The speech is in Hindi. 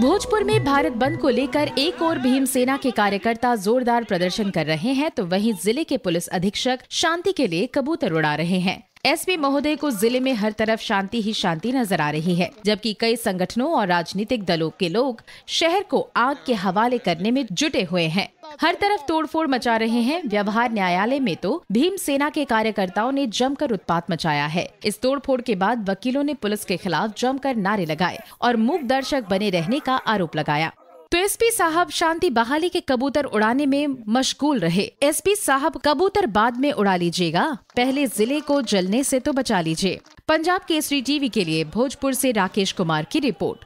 भोजपुर में भारत बंद को लेकर एक और भीम सेना के कार्यकर्ता जोरदार प्रदर्शन कर रहे हैं तो वहीं जिले के पुलिस अधीक्षक शांति के लिए कबूतर उड़ा रहे हैं एसपी महोदय को जिले में हर तरफ शांति ही शांति नजर आ रही है जबकि कई संगठनों और राजनीतिक दलों के लोग शहर को आग के हवाले करने में जुटे हुए हैं हर तरफ तोड़फोड़ मचा रहे हैं व्यवहार न्यायालय में तो भीम सेना के कार्यकर्ताओं ने जमकर उत्पात मचाया है इस तोड़फोड़ के बाद वकीलों ने पुलिस के खिलाफ जमकर नारे लगाए और मूक दर्शक बने रहने का आरोप लगाया तो एसपी साहब शांति बहाली के कबूतर उड़ाने में मशगूल रहे एसपी साहब कबूतर बाद में उड़ा लीजिएगा पहले जिले को जलने से तो बचा लीजिए पंजाब केसरी टीवी के लिए भोजपुर से राकेश कुमार की रिपोर्ट